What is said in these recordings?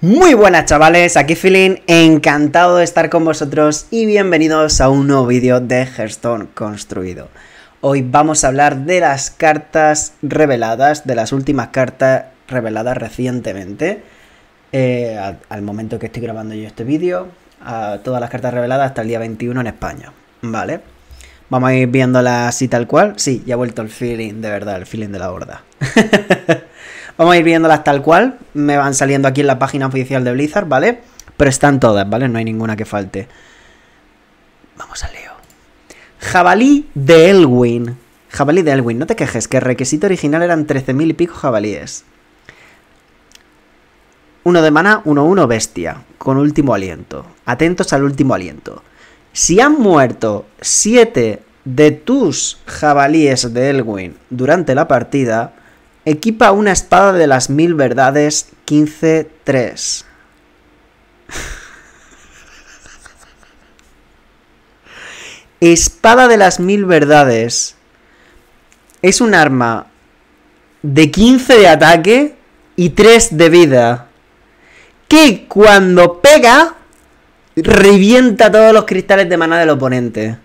Muy buenas chavales, aquí Feeling, encantado de estar con vosotros y bienvenidos a un nuevo vídeo de Hearthstone construido. Hoy vamos a hablar de las cartas reveladas, de las últimas cartas reveladas recientemente. Eh, al, momento que estoy grabando yo este vídeo, a todas las cartas reveladas hasta el día 21 en España, ¿vale? Vamos a ir viéndolas así tal cual. Sí, ya ha vuelto el feeling, de verdad, el feeling de la horda. Vamos a ir viéndolas tal cual. Me van saliendo aquí en la página oficial de Blizzard, ¿vale? Pero están todas, ¿vale? No hay ninguna que falte. Vamos a Leo. Jabalí de Elwin. Jabalí de Elwin, no te quejes, que el requisito original eran 13.000 y pico jabalíes. Uno de mana, 1-1 uno, uno, bestia, con último aliento. Atentos al último aliento. Si han muerto 7 de tus jabalíes de Elwin durante la partida, Equipa una espada de las mil verdades 15-3. espada de las mil verdades. Es un arma de 15 de ataque y 3 de vida. Que cuando pega, revienta todos los cristales de mana del oponente.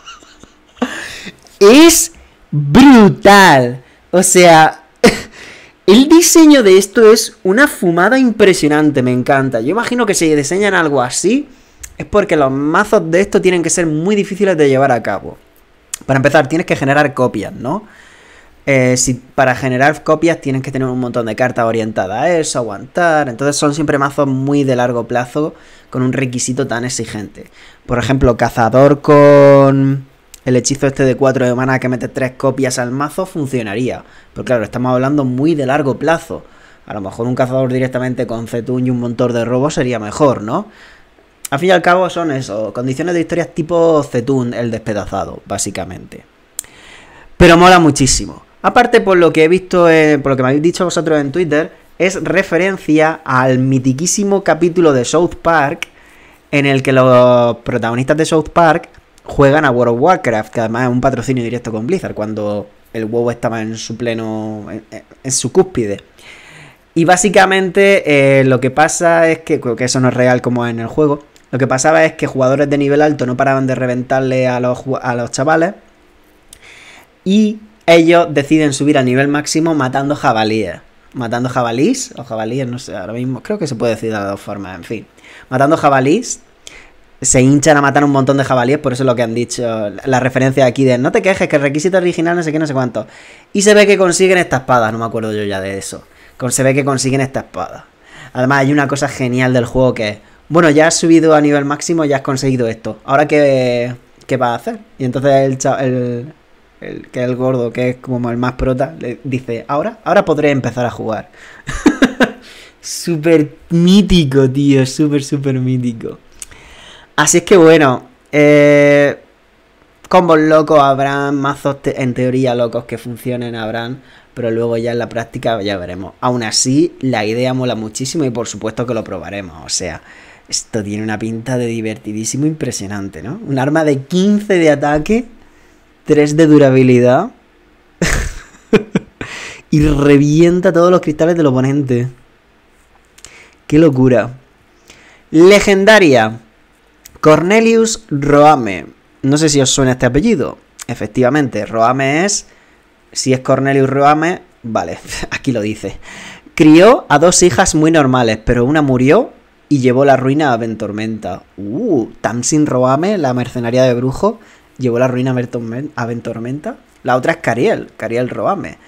es brutal. O sea, el diseño de esto es una fumada impresionante, me encanta. Yo imagino que si diseñan algo así, es porque los mazos de esto tienen que ser muy difíciles de llevar a cabo. Para empezar, tienes que generar copias, ¿no? Eh, si, para generar copias tienes que tener un montón de cartas orientadas a eso, aguantar. Entonces son siempre mazos muy de largo plazo con un requisito tan exigente. Por ejemplo, cazador con el hechizo este de 4 de mana que mete 3 copias al mazo funcionaría. Pero claro, estamos hablando muy de largo plazo. A lo mejor un cazador directamente con Zetun y un montón de robos sería mejor, ¿no? Al fin y al cabo son eso, condiciones de historias tipo Zetun, el despedazado, básicamente. Pero mola muchísimo. Aparte, por lo que he visto, por lo que me habéis dicho vosotros en Twitter, es referencia al mitiquísimo capítulo de South Park en el que los protagonistas de South Park juegan a World of Warcraft, que además es un patrocinio directo con Blizzard, cuando el huevo estaba en su pleno, en, su cúspide. Y básicamente eh, lo que pasa es que, creo que eso no es real como en el juego, lo que pasaba es que jugadores de nivel alto no paraban de reventarle a los, a los chavales y ellos deciden subir a nivel máximo matando jabalíes. Matando jabalís o jabalíes, no sé, ahora mismo creo que se puede decir de las dos formas, en fin. Matando jabalís se hinchan a matar un montón de jabalíes, por eso es lo que han dicho, la referencia aquí de no te quejes, que el requisito original no sé qué, no sé cuánto. Y se ve que consiguen esta espada, no me acuerdo yo ya de eso. Se ve que consiguen esta espada. Además hay una cosa genial del juego que es, bueno, ya has subido a nivel máximo, ya has conseguido esto. Ahora qué, qué vas a hacer? Y entonces el, el, el que es el gordo, que es como el más prota, le dice, ahora, ahora podré empezar a jugar. súper mítico, tío, súper, súper mítico. Así es que bueno, eh, combos locos habrán, mazos en teoría locos que funcionen habrán, pero luego ya en la práctica ya veremos. Aún así, la idea mola muchísimo y por supuesto que lo probaremos, o sea... Esto tiene una pinta de divertidísimo impresionante, ¿no? Un arma de 15 de ataque, 3 de durabilidad. y revienta todos los cristales del oponente. ¡Qué locura! Legendaria. Cornelius Roame. No sé si os suena este apellido. Efectivamente, Roame es... Si es Cornelius Roame, vale, aquí lo dice. Crió a dos hijas muy normales, pero una murió y llevó la ruina a Ventormenta. Uh, Tamsin Roame, la mercenaria de brujo, llevó la ruina a Ventormenta. La otra es Cariel, Cariel Roame,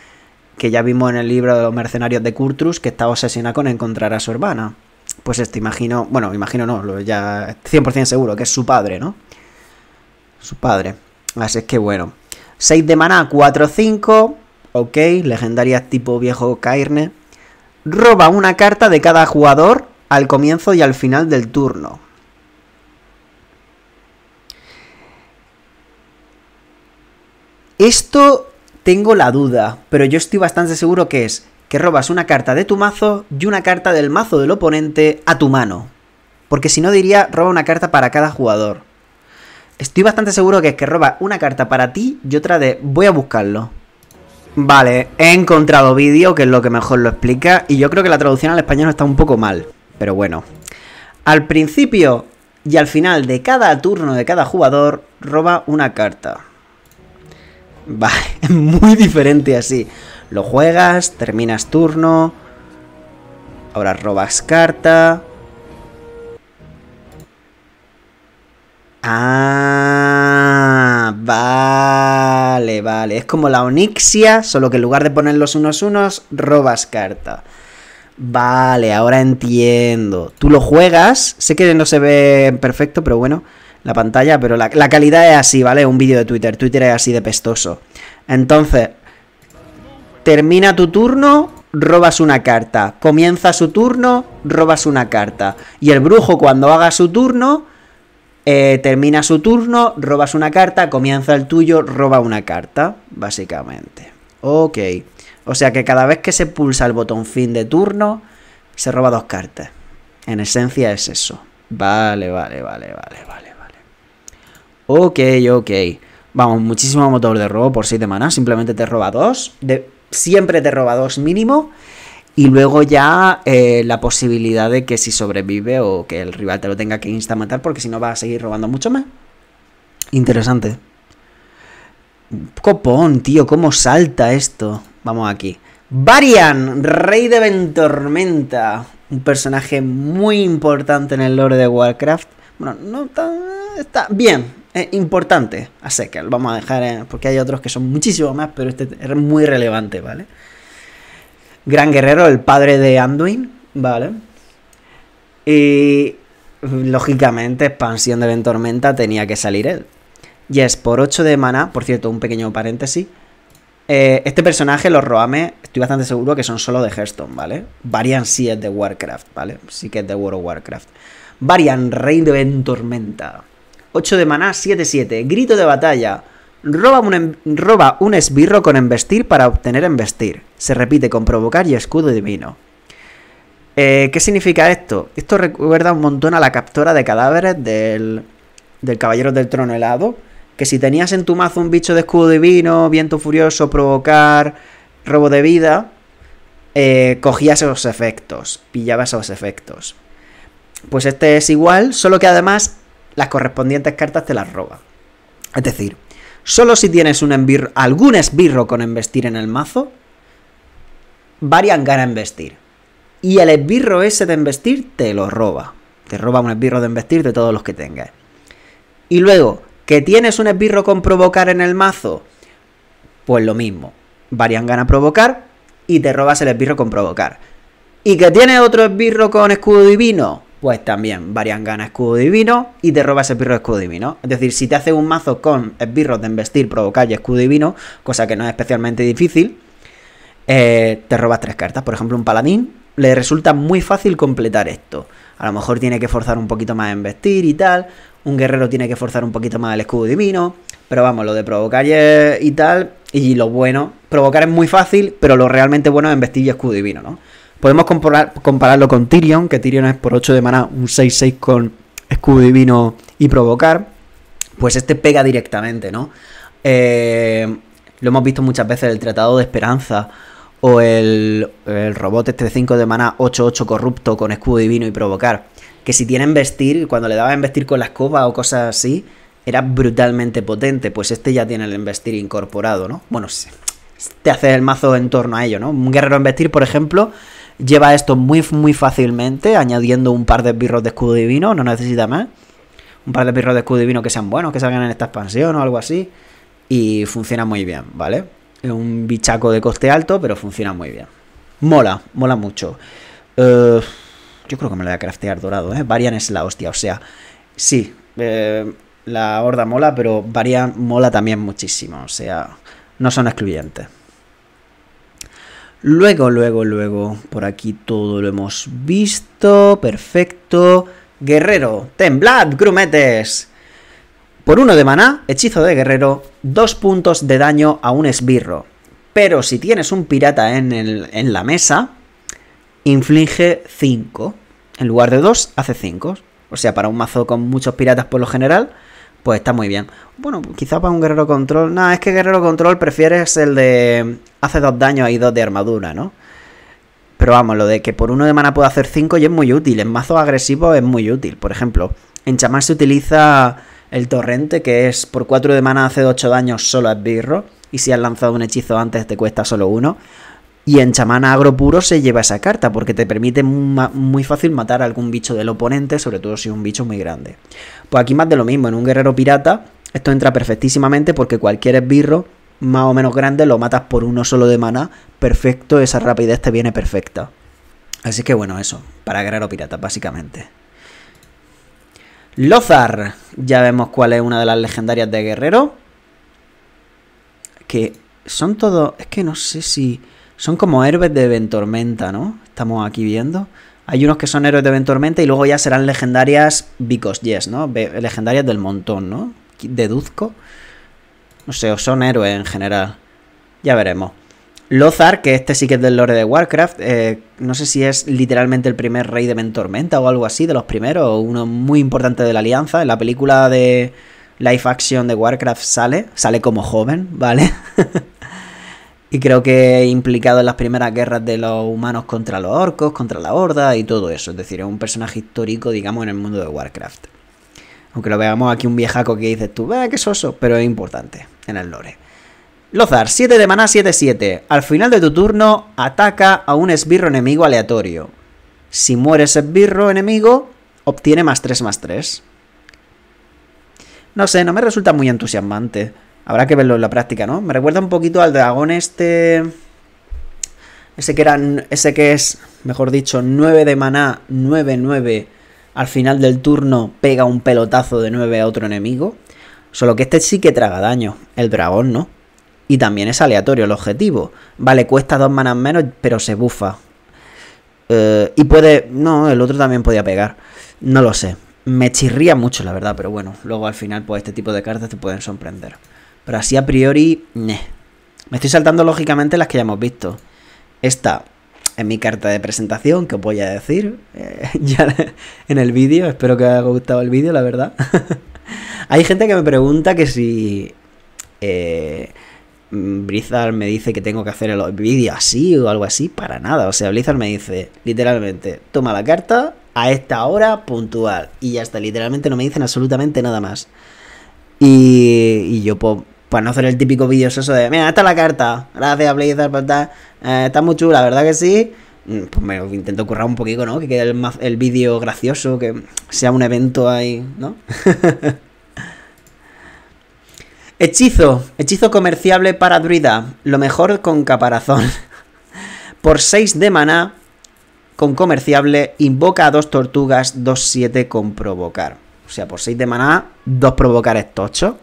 que ya vimos en el libro de los mercenarios de Kurtrus, que estaba obsesionada con encontrar a su hermana pues este, imagino, bueno, imagino no, ya 100% seguro que es su padre, ¿no? Su padre. Así es que bueno. 6 de maná, 4-5. Ok, legendaria tipo viejo Cairne. Roba una carta de cada jugador al comienzo y al final del turno. Esto tengo la duda, pero yo estoy bastante seguro que es que robas una carta de tu mazo y una carta del mazo del oponente a tu mano. Porque si no diría roba una carta para cada jugador. Estoy bastante seguro que es que roba una carta para ti y otra de voy a buscarlo. Vale, he encontrado vídeo, que es lo que mejor lo explica, y yo creo que la traducción al español está un poco mal, pero bueno. Al principio y al final de cada turno de cada jugador, roba una carta. Vale, es muy diferente así. Lo juegas, terminas turno. Ahora robas carta. Ah, vale, vale. Es como la Onixia, solo que en lugar de poner los unos unos, robas carta. Vale, ahora entiendo. Tú lo juegas, sé que no se ve perfecto, pero bueno, la pantalla, pero la, la calidad es así, ¿vale? Un vídeo de Twitter, Twitter es así de pestoso. Entonces, Termina tu turno, robas una carta. Comienza su turno, robas una carta. Y el brujo cuando haga su turno, eh, termina su turno, robas una carta, comienza el tuyo, roba una carta, básicamente. Ok. O sea que cada vez que se pulsa el botón fin de turno, se roba dos cartas. En esencia es eso. Vale, vale, vale, vale, vale, vale. Ok, ok. Vamos, muchísimo motor de robo por siete de Simplemente te roba dos. De siempre te roba dos mínimo. Y luego ya eh, la posibilidad de que si sobrevive o que el rival te lo tenga que matar porque si no va a seguir robando mucho más. Interesante. Copón, tío, cómo salta esto. Vamos aquí. Varian, rey de Ventormenta. Un personaje muy importante en el lore de Warcraft. Bueno, no tan... Está bien, es importante a lo Vamos a dejar, porque hay otros que son muchísimo más, pero este es muy relevante, ¿vale? Gran guerrero, el padre de Anduin, ¿vale? Y lógicamente, expansión de Ventormenta tenía que salir él. es por 8 de mana por cierto, un pequeño paréntesis. Eh, este personaje, los Roame, estoy bastante seguro que son solo de Hearthstone, ¿vale? Varian sí es de Warcraft, ¿vale? Sí que es de World of Warcraft. Varian, rey de Ventormenta. 8 de maná, 7-7. Grito de batalla. Roba un, em, roba un esbirro con embestir para obtener embestir. Se repite con provocar y escudo divino. Eh, ¿Qué significa esto? Esto recuerda un montón a la captura de cadáveres del, del Caballero del Trono helado. Que si tenías en tu mazo un bicho de escudo divino, viento furioso, provocar, robo de vida, eh, cogías esos efectos, pillabas esos efectos. Pues este es igual, solo que además las correspondientes cartas te las roba. Es decir, solo si tienes un algún esbirro con investir en el mazo, Varian gana investir. Y el esbirro ese de investir te lo roba. Te roba un esbirro de investir de todos los que tengas. Y luego, que tienes un esbirro con provocar en el mazo, pues lo mismo. Varian gana provocar y te robas el esbirro con provocar. Y que tienes otro esbirro con escudo divino, pues también varias ganas escudo divino y te robas esbirro de escudo divino. Es decir, si te haces un mazo con esbirros de embestir, provocar y escudo divino, cosa que no es especialmente difícil, eh, te robas tres cartas. Por ejemplo, un paladín le resulta muy fácil completar esto. A lo mejor tiene que forzar un poquito más a embestir y tal. Un guerrero tiene que forzar un poquito más el escudo divino. Pero vamos, lo de provocar y eh, tal. Y lo bueno, provocar es muy fácil, pero lo realmente bueno es embestir y escudo divino, ¿no? Podemos comparar, compararlo con Tyrion, que Tyrion es por 8 de mana un 6-6 con escudo divino y provocar. Pues este pega directamente, ¿no? Eh, lo hemos visto muchas veces el Tratado de Esperanza o el, el robot este de 5 de mana 8-8 corrupto con escudo divino y provocar. Que si tiene vestir, cuando le daba vestir con la escoba o cosas así, era brutalmente potente. Pues este ya tiene el vestir incorporado, ¿no? Bueno, te hace el mazo en torno a ello, ¿no? Un guerrero en vestir, por ejemplo, Lleva esto muy, muy fácilmente, añadiendo un par de birros de escudo divino, no necesita más. Un par de birros de escudo divino que sean buenos, que salgan en esta expansión o algo así. Y funciona muy bien, ¿vale? Es un bichaco de coste alto, pero funciona muy bien. Mola, mola mucho. Eh, yo creo que me lo voy a craftear dorado, ¿eh? Varian es la hostia, o sea, sí, eh, la horda mola, pero Varian mola también muchísimo, o sea, no son excluyentes. Luego, luego, luego, por aquí todo lo hemos visto, perfecto. Guerrero, temblad, grumetes. Por uno de maná, hechizo de guerrero, dos puntos de daño a un esbirro. Pero si tienes un pirata en, en la mesa, inflige 5. En lugar de 2, hace 5. O sea, para un mazo con muchos piratas por lo general, pues está muy bien. Bueno, quizá para un guerrero control. Nada, es que guerrero control prefieres el de hace dos daños y dos de armadura, ¿no? Pero vamos, lo de que por uno de mana puede hacer cinco y es muy útil. En mazos agresivos es muy útil. Por ejemplo, en chamán se utiliza el torrente, que es por cuatro de mana hace ocho daños solo a esbirro. Y si has lanzado un hechizo antes te cuesta solo uno. Y en chamán agro puro se lleva esa carta porque te permite muy fácil matar a algún bicho del oponente, sobre todo si es un bicho muy grande. Pues aquí más de lo mismo, en un guerrero pirata esto entra perfectísimamente porque cualquier esbirro más o menos grande, lo matas por uno solo de mana perfecto, esa rapidez te viene perfecta. Así que bueno, eso, para guerrero pirata, básicamente. Lozar, ya vemos cuál es una de las legendarias de guerrero. Que son todos, es que no sé si... Son como héroes de Ventormenta, ¿no? Estamos aquí viendo. Hay unos que son héroes de Ventormenta y luego ya serán legendarias Because Yes, ¿no? Legendarias del montón, ¿no? Deduzco. No sé, o son héroes en general. Ya veremos. Lothar, que este sí que es del lore de Warcraft, eh, no sé si es literalmente el primer rey de Mentormenta o algo así, de los primeros, uno muy importante de la Alianza. En la película de Life Action de Warcraft sale, sale como joven, ¿vale? y creo que implicado en las primeras guerras de los humanos contra los orcos, contra la horda y todo eso. Es decir, es un personaje histórico, digamos, en el mundo de Warcraft. Aunque lo veamos aquí un viejaco que dice tú, que qué soso, pero es importante en el lore. Lozar, 7 de maná, 7-7. Al final de tu turno, ataca a un esbirro enemigo aleatorio. Si muere ese esbirro enemigo, obtiene más 3, más 3. No sé, no me resulta muy entusiasmante. Habrá que verlo en la práctica, ¿no? Me recuerda un poquito al dragón este... Ese que, eran, ese que es, mejor dicho, 9 de maná, 9-9 al final del turno pega un pelotazo de 9 a otro enemigo. Solo que este sí que traga daño, el dragón no. Y también es aleatorio el objetivo. Vale, cuesta dos manas menos, pero se bufa. Eh, y puede... No, el otro también podía pegar. No lo sé. Me chirría mucho, la verdad, pero bueno. Luego al final, pues este tipo de cartas te pueden sorprender. Pero así a priori... Me estoy saltando lógicamente las que ya hemos visto. Esta en mi carta de presentación, que os voy a decir eh, ya en el vídeo. Espero que os haya gustado el vídeo, la verdad. Hay gente que me pregunta que si eh, Blizzard me dice que tengo que hacer el vídeo así o algo así. Para nada. O sea, Blizzard me dice literalmente, toma la carta a esta hora puntual. Y ya está, literalmente no me dicen absolutamente nada más. Y, y yo, pues, para no hacer el típico vídeo eso de, mira, esta la carta. Gracias, Blizzard, por estar... Eh, está muy la ¿verdad que sí? Mm, pues me intento currar un poquito, ¿no? Que quede el, vídeo gracioso, que sea un evento ahí, ¿no? Hechizo, hechizo comerciable para druida, lo mejor con caparazón. Por 6 de maná, con comerciable, invoca a dos tortugas, 2-7 con provocar. O sea, por 6 de maná, dos provocar es tocho.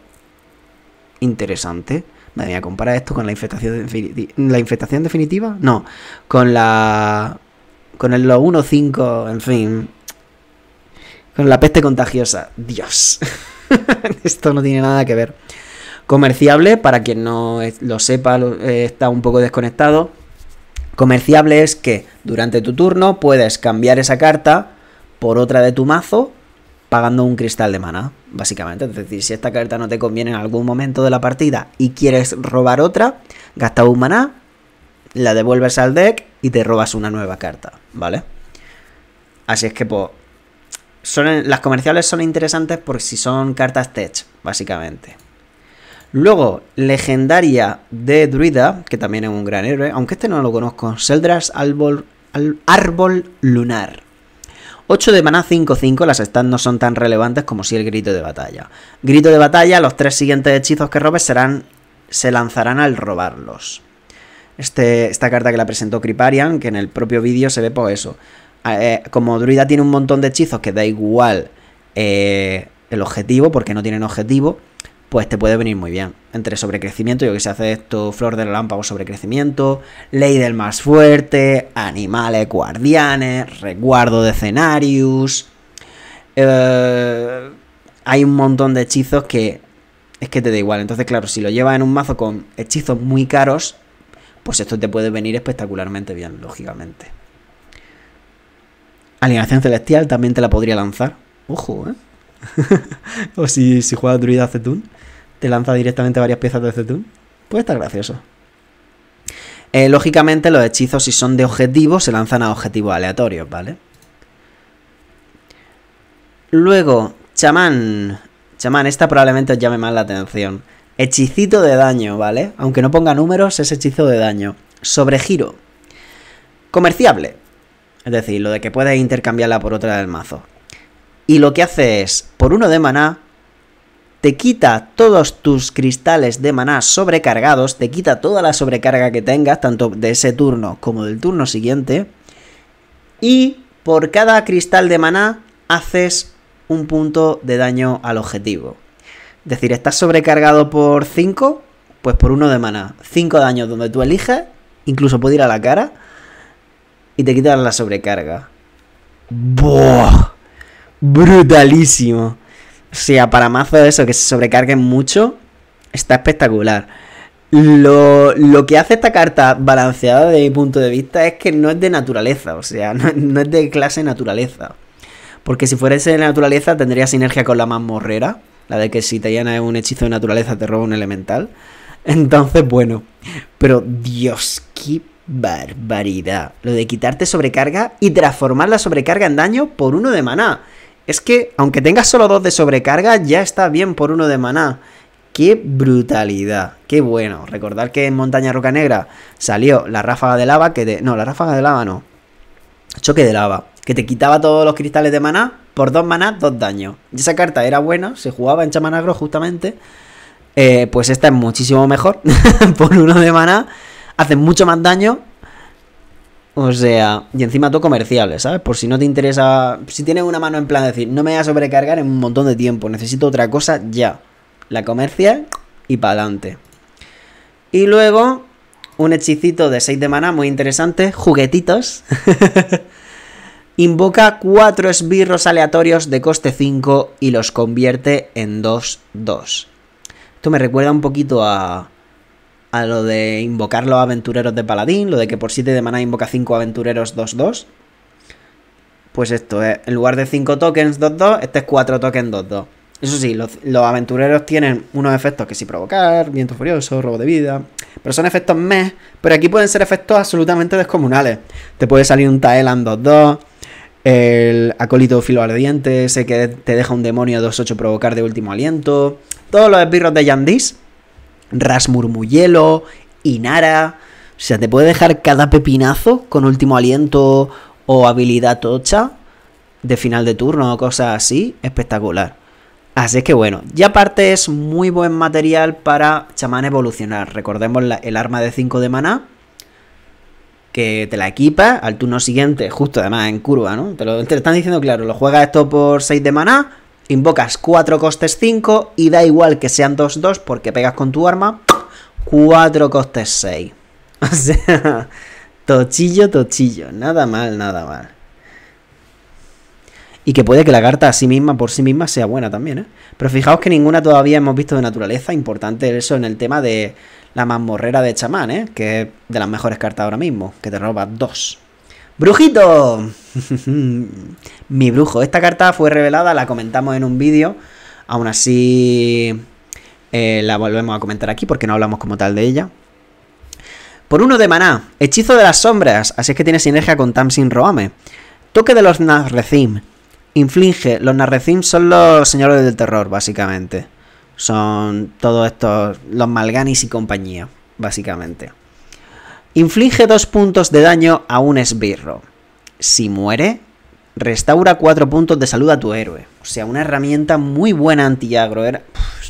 Interesante. Comparar compara esto con la infestación, definitiva. ¿La infestación definitiva? No, con la... Con el 1-5, en fin. Con la peste contagiosa. Dios. esto no tiene nada que ver. Comerciable, para quien no lo sepa, eh, está un poco desconectado. Comerciable es que durante tu turno puedes cambiar esa carta por otra de tu mazo pagando un cristal de maná, básicamente. Es decir, si esta carta no te conviene en algún momento de la partida y quieres robar otra, gasta un maná, la devuelves al deck y te robas una nueva carta, ¿vale? Así es que, pues, son, las comerciales son interesantes porque si son cartas tech, básicamente. Luego, legendaria de Druida, que también es un gran héroe, aunque este no lo conozco, Seldras Árbol Lunar. 8 de maná 5-5, las stats no son tan relevantes como si el grito de batalla. Grito de batalla, los tres siguientes hechizos que robes serán, se lanzarán al robarlos. Este, esta carta que la presentó Kriparian, que en el propio vídeo se ve por pues eso. Ah, eh, como druida tiene un montón de hechizos que da igual eh, el objetivo, porque no tienen objetivo, pues te puede venir muy bien. Entre sobrecrecimiento, yo que sé, hace esto, flor de lámpara O sobrecrecimiento, ley del más fuerte, animales guardianes, recuerdo de escenarios. Eh, hay un montón de hechizos que es que te da igual. Entonces, claro, si lo llevas en un mazo con hechizos muy caros, pues esto te puede venir espectacularmente bien, lógicamente. Alienación celestial también te la podría lanzar. Ojo, ¿eh? o si, si juega druida tune te lanza directamente varias piezas de tú. Puede estar gracioso. Eh, lógicamente, los hechizos, si son de objetivo, se lanzan a objetivos aleatorios, ¿vale? Luego, chamán. Chamán, esta probablemente os llame más la atención. Hechicito de daño, ¿vale? Aunque no ponga números, es hechizo de daño. Sobregiro. Comerciable. Es decir, lo de que puedes intercambiarla por otra del mazo. Y lo que hace es, por uno de maná, te quita todos tus cristales de maná sobrecargados, te quita toda la sobrecarga que tengas, tanto de ese turno como del turno siguiente, y por cada cristal de maná haces un punto de daño al objetivo. Es decir, estás sobrecargado por 5, pues por uno de maná. 5 daños donde tú eliges, incluso puede ir a la cara, y te quita la sobrecarga. ¡Buah! Brutalísimo para a de eso, que se sobrecarguen mucho, está espectacular. Lo, lo, que hace esta carta balanceada de mi punto de vista es que no es de naturaleza, o sea, no, es de clase naturaleza. Porque si fuese de naturaleza tendría sinergia con la morrera, la de que si te llena un hechizo de naturaleza te roba un elemental. Entonces, bueno, pero Dios, qué barbaridad. Lo de quitarte sobrecarga y transformar la sobrecarga en daño por uno de maná. Es que, aunque tengas solo dos de sobrecarga, ya está bien por uno de maná. ¡Qué brutalidad! ¡Qué bueno! Recordar que en Montaña Roca Negra salió la ráfaga de lava que te... No, la ráfaga de lava no. Choque de lava. Que te quitaba todos los cristales de maná. Por dos maná, dos daños. Y esa carta era buena. Se jugaba en Chamanagro justamente. Eh, pues esta es muchísimo mejor. por uno de maná. Hace mucho más daño o sea, y encima tú comerciales, ¿sabes? Por si no te interesa, si tienes una mano en plan de decir, no me voy a sobrecargar en un montón de tiempo, necesito otra cosa ya. La comercia y para adelante. Y luego, un hechicito de 6 de mana muy interesante, juguetitos. Invoca 4 esbirros aleatorios de coste 5 y los convierte en 2-2. Esto me recuerda un poquito a a lo de invocar los aventureros de paladín, lo de que por 7 de maná invoca 5 aventureros 2-2. Pues esto es, eh, en lugar de 5 tokens 2-2, este es 4 tokens 2-2. Eso sí, los, aventureros tienen unos efectos que sí provocar, viento furioso, robo de vida, pero son efectos meh, pero aquí pueden ser efectos absolutamente descomunales. Te puede salir un Taelan 2-2, el acólito filo ardiente, ese que te deja un demonio 2-8 provocar de último aliento, todos los esbirros de Yandis, Rasmurmullelo Inara. O sea, te puede dejar cada pepinazo con último aliento o habilidad tocha de final de turno o cosas así. Espectacular. Así que bueno, ya aparte es muy buen material para chamán evolucionar. Recordemos el arma de 5 de maná. Que te la equipa al turno siguiente, justo además en curva, ¿no? Te lo te están diciendo claro, lo juegas esto por 6 de maná invocas 4 costes 5 y da igual que sean 2-2 porque pegas con tu arma 4 costes 6. O sea, tochillo, tochillo. Nada mal, nada mal. Y que puede que la carta a sí misma, por sí misma, sea buena también, ¿eh? Pero fijaos que ninguna todavía hemos visto de naturaleza. Importante eso en el tema de la mazmorrera de chamán, ¿eh? Que es de las mejores cartas ahora mismo, que te roba 2. ¡Brujito! Mi brujo. Esta carta fue revelada, la comentamos en un vídeo. Aún así, eh, la volvemos a comentar aquí porque no hablamos como tal de ella. Por uno de maná, hechizo de las sombras, así es que tiene sinergia con Tamsin Roame. Toque de los Narrezim. Inflige, los Narrezim son los señores del terror, básicamente. Son todos estos, los Malganis y compañía, básicamente. Inflige dos puntos de daño a un esbirro. Si muere, restaura cuatro puntos de salud a tu héroe. O sea, una herramienta muy buena anti-agro.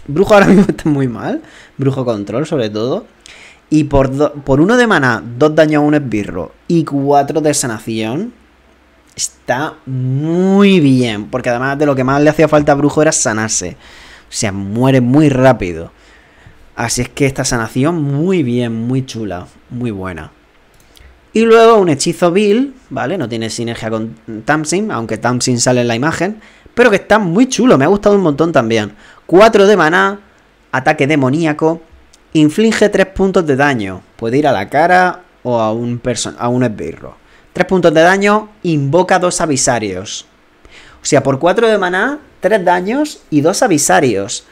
Brujo ahora mismo está muy mal. Brujo control, sobre todo. Y por, por uno de maná, dos daño a un esbirro y 4 de sanación. Está muy bien. Porque además de lo que más le hacía falta a Brujo era sanarse. O sea, muere muy rápido. Así es que esta sanación muy bien, muy chula, muy buena. Y luego un hechizo Bill, ¿vale? No tiene sinergia con Tamsin, aunque Tamsin sale en la imagen, pero que está muy chulo, me ha gustado un montón también. 4 de maná, ataque demoníaco, inflige 3 puntos de daño, puede ir a la cara o a un, a un esbirro. 3 puntos de daño, invoca dos avisarios. O sea, por 4 de maná, 3 daños y 2 avisarios.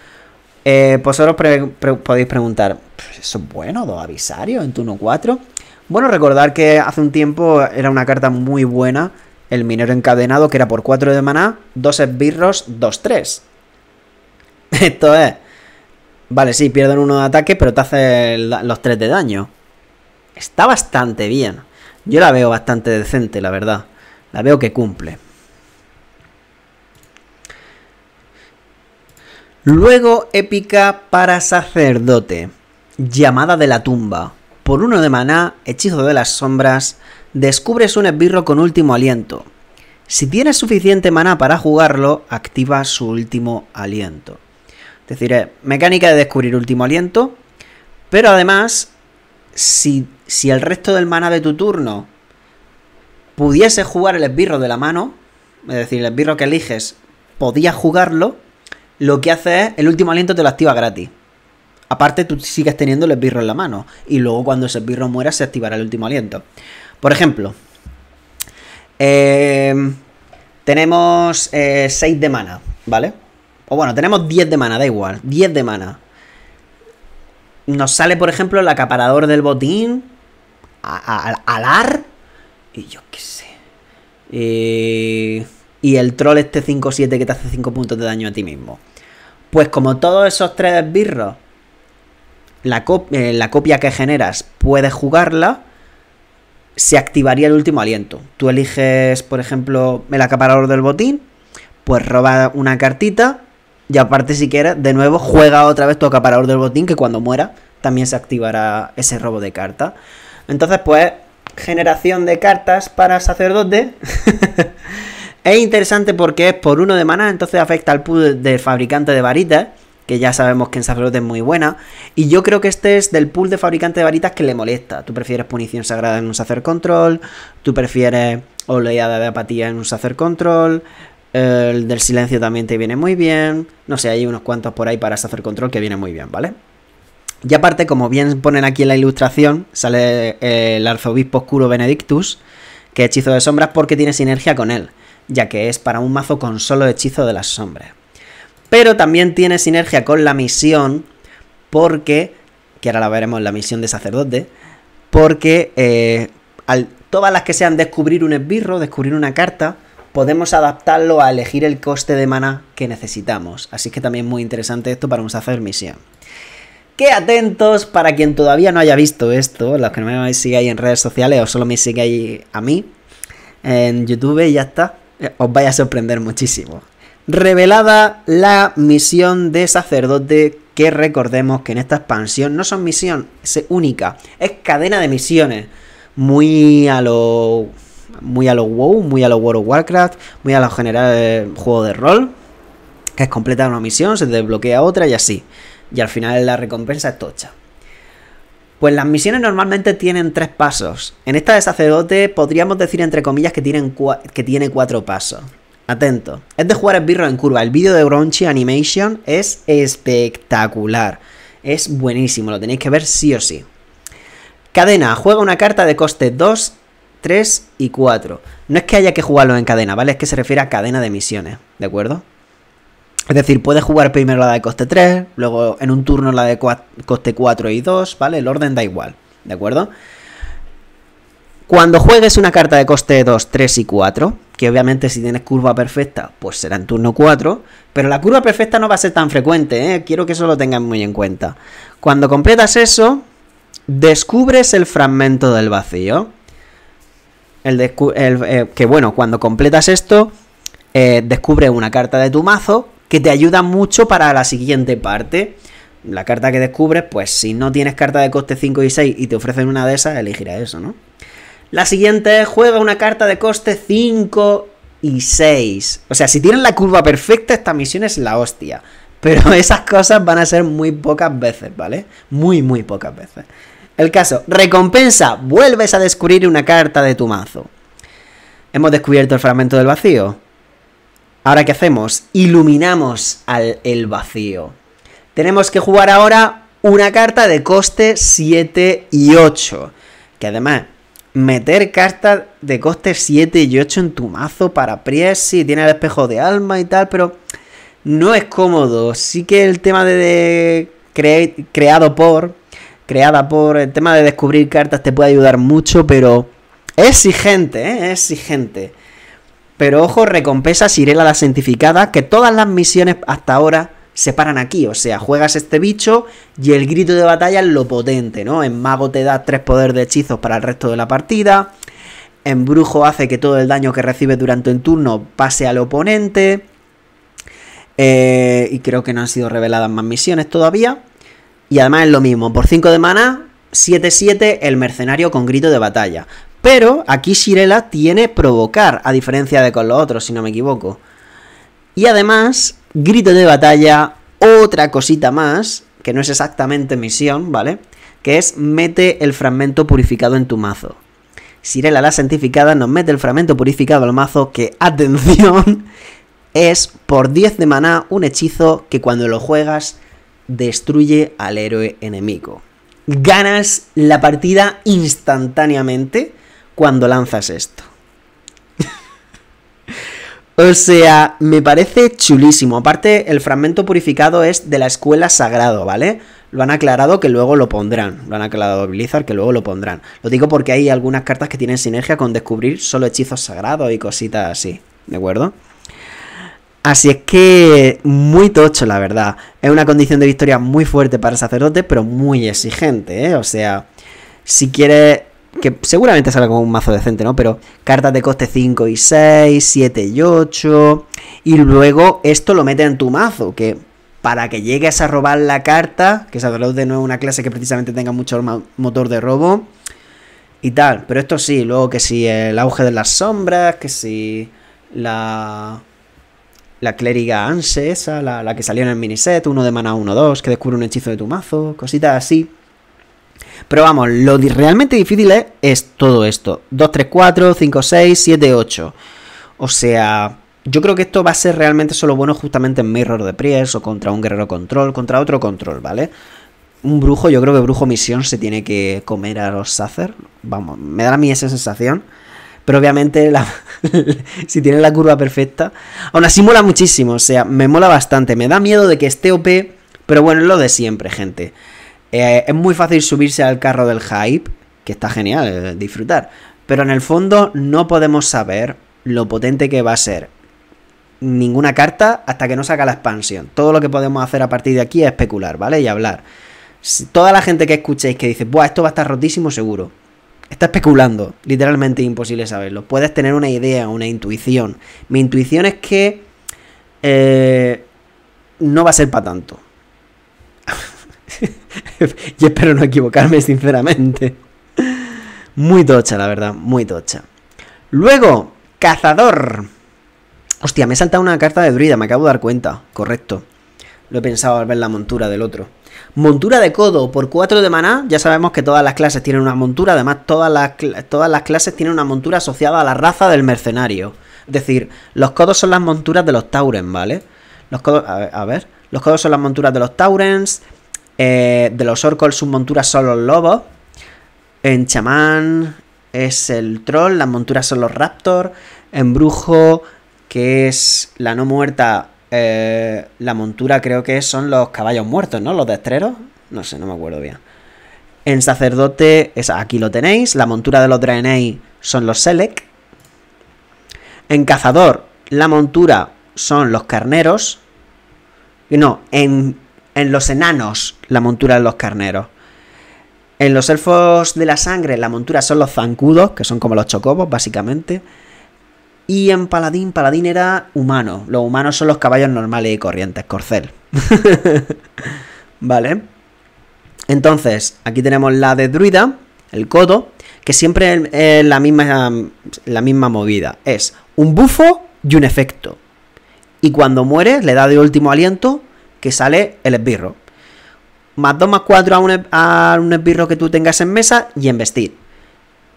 Eh, vosotros pues podéis preguntar, pues ¿eso es bueno, dos avisarios en turno 4? Bueno, recordar que hace un tiempo era una carta muy buena, el minero encadenado, que era por 4 de maná, 2 esbirros, 2-3. Esto es... Vale, sí, pierden uno de ataque, pero te hace los 3 de daño. Está bastante bien. Yo la veo bastante decente, la verdad. La veo que cumple. Luego épica para sacerdote. Llamada de la tumba. Por uno de maná, hechizo de las sombras, descubres un esbirro con último aliento. Si tienes suficiente maná para jugarlo, activa su último aliento. Es decir, eh, mecánica de descubrir último aliento. Pero además, si, si el resto del maná de tu turno pudiese jugar el esbirro de la mano, es decir, el esbirro que eliges podía jugarlo, lo que hace es, el último aliento te lo activa gratis. Aparte, tú sigues teniendo el esbirro en la mano. Y luego, cuando ese esbirro muera, se activará el último aliento. Por ejemplo, eh, tenemos 6 eh, de mana, ¿vale? O bueno, tenemos 10 de mana, da igual. 10 de mana. Nos sale, por ejemplo, el acaparador del botín. alar. Y yo qué sé. Eh y el troll este 5-7 que te hace 5 puntos de daño a ti mismo. Pues como todos esos tres birros, la, eh, la copia que generas puedes jugarla, se activaría el último aliento. Tú eliges, por ejemplo, el acaparador del botín, pues roba una cartita y aparte si quieres, de nuevo juega otra vez tu acaparador del botín que cuando muera también se activará ese robo de carta. Entonces, pues, generación de cartas para sacerdote. Es interesante porque es por uno de maná, entonces afecta al pool de fabricante de varitas, que ya sabemos que en Sacerdote es muy buena. Y yo creo que este es del pool de fabricante de varitas que le molesta. Tú prefieres punición sagrada en un Sacer Control, tú prefieres oleada de apatía en un Sacer Control, el del silencio también te viene muy bien. No sé, hay unos cuantos por ahí para Sacer Control que viene muy bien, ¿vale? Y aparte, como bien ponen aquí en la ilustración, sale eh, el arzobispo oscuro Benedictus, que hechizo de sombras porque tiene sinergia con él ya que es para un mazo con solo hechizo de las sombras. Pero también tiene sinergia con la misión, porque, que ahora la veremos, la misión de sacerdote, porque eh, al, todas las que sean descubrir un esbirro, descubrir una carta, podemos adaptarlo a elegir el coste de mana que necesitamos. Así que también muy interesante esto para un sacerdote misión. Qué atentos para quien todavía no haya visto esto, los que no me sigáis en redes sociales o solo me sigáis a mí en YouTube y ya está. Eh, os vaya a sorprender muchísimo. Revelada la misión de sacerdote, que recordemos que en esta expansión no son misión es única, es cadena de misiones. Muy a lo. Muy a lo WoW, muy a lo World of Warcraft, muy a lo general eh, juego de rol, que es completar una misión, se desbloquea otra y así. Y al final la recompensa es tocha. Pues las misiones normalmente tienen tres pasos. En esta de sacerdote podríamos decir entre comillas que, que tiene cuatro pasos. Atento. Es de jugar birro en curva. El vídeo de Bronchi Animation es espectacular. Es buenísimo, lo tenéis que ver sí o sí. Cadena. Juega una carta de coste 2, 3 y 4. No es que haya que jugarlo en cadena, ¿vale? Es que se refiere a cadena de misiones, ¿de acuerdo? Es decir, puedes jugar primero la de coste 3, luego en un turno la de coste 4 y 2, ¿vale? El orden da igual, ¿de acuerdo? Cuando juegues una carta de coste 2, 3 y 4, que obviamente si tienes curva perfecta, pues será en turno 4, pero la curva perfecta no va a ser tan frecuente, ¿eh? quiero que eso lo tengan muy en cuenta. Cuando completas eso, descubres el fragmento del vacío. Eh, que bueno, cuando completas esto, eh, descubre una carta de tu mazo que te ayuda mucho para la siguiente parte. La carta que descubres, pues si no tienes carta de coste 5 y 6 y te ofrecen una de esas, elegirás eso, ¿no? La siguiente es juega una carta de coste 5 y 6. O sea, si tienen la curva perfecta, esta misión es la hostia. Pero esas cosas van a ser muy pocas veces, ¿vale? Muy, muy pocas veces. El caso, recompensa, vuelves a descubrir una carta de tu mazo. Hemos descubierto el fragmento del vacío. Ahora, ¿qué hacemos? Iluminamos al el vacío. Tenemos que jugar ahora una carta de coste 7 y 8. Que además, meter cartas de coste 7 y 8 en tu mazo para Pries, sí, tiene el espejo de alma y tal, pero no es cómodo. Sí que el tema de, creado por, creada por, el tema de descubrir cartas te puede ayudar mucho, pero es exigente, ¿eh? es exigente. Pero ojo, recompensa Sirela la Santificada, que todas las misiones hasta ahora se paran aquí. O sea, juegas este bicho y el grito de batalla es lo potente, ¿no? En mago te da tres poderes de hechizos para el resto de la partida. En brujo hace que todo el daño que recibes durante un turno pase al oponente. Eh, y creo que no han sido reveladas más misiones todavía. Y además es lo mismo, por 5 de mana, 7-7 el mercenario con grito de batalla. Pero aquí Shirela tiene provocar, a diferencia de con los otros, si no me equivoco. Y además, grito de batalla, otra cosita más, que no es exactamente misión, ¿vale? Que es mete el fragmento purificado en tu mazo. Shirela la santificada nos mete el fragmento purificado al mazo, que, atención, es por 10 de maná un hechizo que cuando lo juegas destruye al héroe enemigo. Ganas la partida instantáneamente cuando lanzas esto. o sea, me parece chulísimo. Aparte, el fragmento purificado es de la escuela sagrado, ¿vale? Lo han aclarado que luego lo pondrán. Lo han aclarado Blizzard que luego lo pondrán. Lo digo porque hay algunas cartas que tienen sinergia con descubrir solo hechizos sagrados y cositas así. ¿De acuerdo? Así es que muy tocho, la verdad. Es una condición de victoria muy fuerte para el sacerdote, pero muy exigente, ¿eh? O sea, si quieres que seguramente salga como un mazo decente, ¿no? Pero cartas de coste 5 y 6, 7 y 8, y luego esto lo mete en tu mazo, que para que llegues a robar la carta, que de no nuevo una clase que precisamente tenga mucho motor de robo, y tal, pero esto sí, luego que si el auge de las sombras, que si la... La clériga Anse, esa, la, la que salió en el miniset, uno de mana 1-2, que descubre un hechizo de tu mazo, cositas así pero vamos, lo realmente difícil es, todo esto. 2, 3, 4, 5, 6, 7, 8. O sea, yo creo que esto va a ser realmente solo bueno justamente en Mirror de Priest o contra un guerrero control, contra otro control, ¿vale? Un brujo, yo creo que brujo misión se tiene que comer a los Sacer. Vamos, me da a mí esa sensación. Pero obviamente si tiene la curva perfecta. Aún así mola muchísimo, o sea, me mola bastante. Me da miedo de que esté OP, pero bueno, es lo de siempre, gente. Eh, es muy fácil subirse al carro del hype, que está genial, eh, disfrutar. Pero en el fondo no podemos saber lo potente que va a ser ninguna carta hasta que no saca la expansión. Todo lo que podemos hacer a partir de aquí es especular, ¿vale? Y hablar. toda la gente que escuchéis que dice, Buah, esto va a estar rotísimo seguro. Está especulando, literalmente imposible saberlo. Puedes tener una idea, una intuición. Mi intuición es que eh, no va a ser para tanto. y espero no equivocarme, sinceramente. Muy tocha, la verdad, muy tocha. Luego, cazador. Hostia, me he saltado una carta de druida, me acabo de dar cuenta. Correcto. Lo he pensado al ver la montura del otro. Montura de codo por 4 de maná. Ya sabemos que todas las clases tienen una montura. Además, todas las, clases tienen una montura asociada a la raza del mercenario. Es decir, los codos son las monturas de los taurens, ¿vale? Los codos. A ver los codos son las monturas de los Taurens. Eh, de los orcos, sus monturas son los lobos. En chamán es el troll, las monturas son los raptor. En brujo, que es la no muerta, eh, la montura creo que son los caballos muertos, ¿no? Los destreros. No sé, no me acuerdo bien. En sacerdote, es, aquí lo tenéis. La montura de los Draenei son los Selec. En cazador, la montura son los carneros. Y no, en en los enanos, la montura de los carneros. En los elfos de la sangre, la montura son los zancudos, que son como los chocobos, básicamente. Y en paladín, paladín era humano. Los humanos son los caballos normales y corrientes, corcel. vale. Entonces, aquí tenemos la de druida, el codo, que siempre es la misma, la misma movida. Es un bufo y un efecto. Y cuando muere, le da de último aliento que sale el esbirro. Más 2 más 4 a un, esbirro que tú tengas en mesa y en vestir.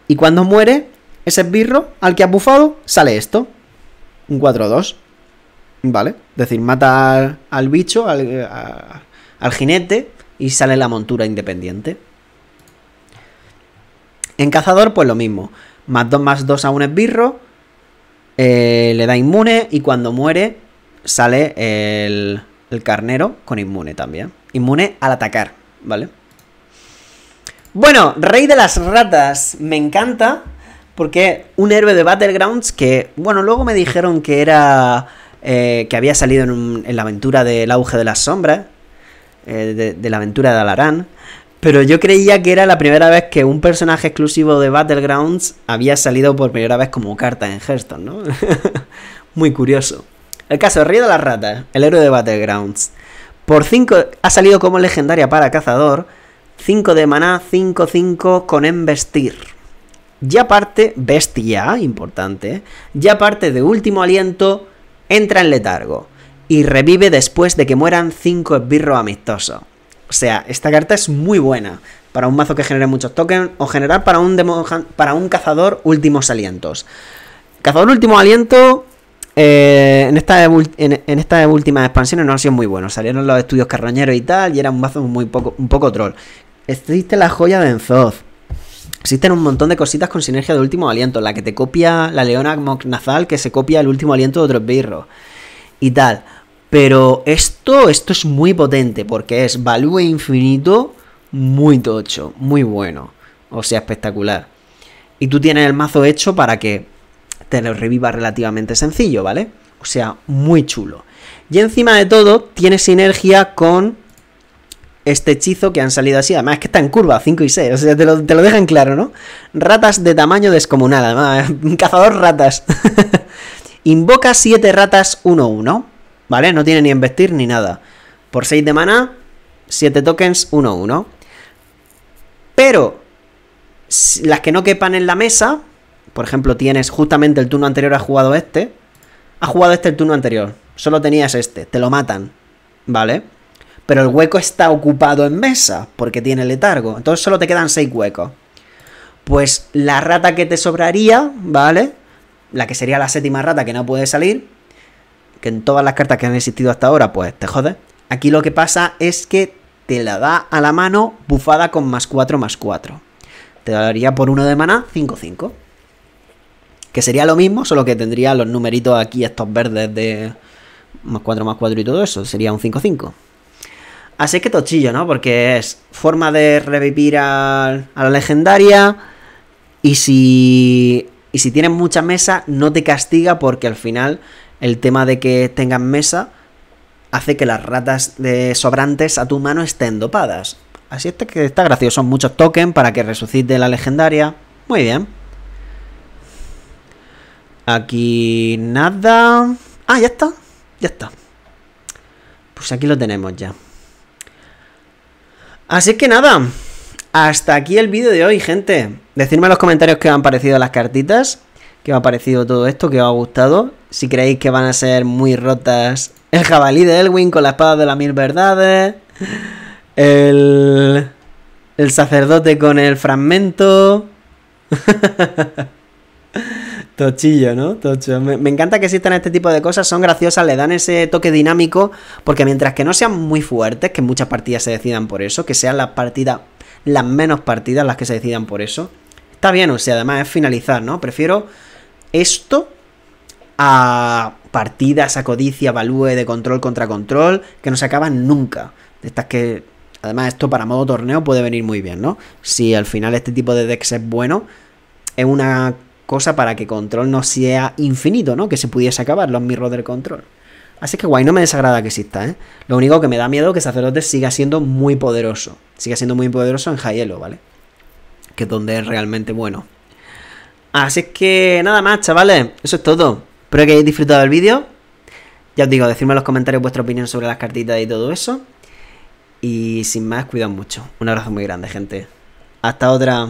Y cuando muere ese esbirro al que has bufado, sale esto. Un 4-2. ¿Vale? Es decir, mata al, bicho, al, jinete, y sale la montura independiente. En cazador, pues lo mismo. Más 2 más 2 a un esbirro. Eh, le da inmune y cuando muere sale el, el carnero con inmune también. Inmune al atacar, ¿vale? Bueno, Rey de las Ratas, me encanta. Porque un héroe de Battlegrounds que, bueno, luego me dijeron que era... Eh, que había salido en, la aventura del auge de las sombras, eh, de, la aventura de Alarán. Pero yo creía que era la primera vez que un personaje exclusivo de Battlegrounds había salido por primera vez como carta en Hearthstone, ¿no? Muy curioso. El caso Río de la Rata, el héroe de Battlegrounds. Por 5 ha salido como legendaria para cazador. 5 de maná, 5-5 con embestir. Ya parte, bestia, importante. Ya parte de último aliento, entra en letargo. Y revive después de que mueran 5 esbirros amistosos. O sea, esta carta es muy buena para un mazo que genere muchos tokens o generar para un, para un cazador últimos alientos. Cazador último aliento eh, en, esta en, esta estas últimas expansiones no han sido muy buenos. Salieron los estudios carroñeros y tal, y era un mazo muy poco, un poco troll. Existe la joya de Enzoz. Existen un montón de cositas con sinergia de último aliento. La que te copia la leona nazal que se copia el último aliento de otros birros. Y tal. Pero esto, esto es muy potente, porque es value infinito, muy tocho, muy bueno. O sea, espectacular. Y tú tienes el mazo hecho para que te lo reviva relativamente sencillo, ¿vale? O sea, muy chulo. Y encima de todo, tiene sinergia con este hechizo que han salido así. Además, es que está en curva, 5 y 6. O sea, te lo, te dejan claro, ¿no? Ratas de tamaño descomunal. Además, cazador ratas. Invoca 7 ratas 1-1. ¿Vale? No tiene ni investir ni nada. Por 6 de mana, 7 tokens 1-1. Pero las que no quepan en la mesa por ejemplo, tienes justamente el turno anterior ha jugado este. Ha jugado este el turno anterior. Solo tenías este. Te lo matan. ¿Vale? Pero el hueco está ocupado en mesa porque tiene letargo. Entonces solo te quedan seis huecos. Pues la rata que te sobraría, ¿vale? La que sería la séptima rata que no puede salir. Que en todas las cartas que han existido hasta ahora, pues te jode. Aquí lo que pasa es que te la da a la mano bufada con más 4 más 4. Te daría por uno de maná 5-5. Que sería lo mismo, solo que tendría los numeritos aquí, estos verdes de más 4, más 4 y todo eso. Sería un 5, 5. Así que tochillo, ¿no? Porque es forma de revivir a la legendaria. Y si, y si tienes mucha mesa, no te castiga porque al final el tema de que tengas mesa hace que las ratas de sobrantes a tu mano estén dopadas. Así es que está gracioso. Son muchos tokens para que resucite la legendaria. Muy bien. Aquí nada. Ah, ya está. Ya está. Pues aquí lo tenemos ya. Así que nada. Hasta aquí el vídeo de hoy, gente. Decidme en los comentarios qué os han parecido las cartitas. Qué os ha parecido todo esto, qué os ha gustado. Si creéis que van a ser muy rotas. El jabalí de Elwin con la espada de las mil verdades. El... El sacerdote con el fragmento. Tochillo, ¿no? Tocho. Me, encanta que existan este tipo de cosas, son graciosas, le dan ese toque dinámico, porque mientras que no sean muy fuertes, que muchas partidas se decidan por eso, que sean las partidas, las menos partidas las que se decidan por eso, está bien, o sea, además es finalizar, ¿no? Prefiero esto a partidas a codicia, value de control contra control, que no se acaban nunca. estas que, además, esto para modo torneo puede venir muy bien, ¿no? Si al final este tipo de decks es bueno, es una cosa para que control no sea infinito, ¿no? Que se pudiese acabar los mirros del control. Así que guay, no me desagrada que exista, ¿eh? Lo único que me da miedo es que Sacerdote siga siendo muy poderoso. Siga siendo muy poderoso en Hielo, ¿vale? Que es donde es realmente bueno. Así que nada más, chavales. Eso es todo. Espero que hayáis disfrutado del vídeo. Ya os digo, decidme en los comentarios vuestra opinión sobre las cartitas y todo eso. Y sin más, cuidad mucho. Un abrazo muy grande, gente. Hasta otra.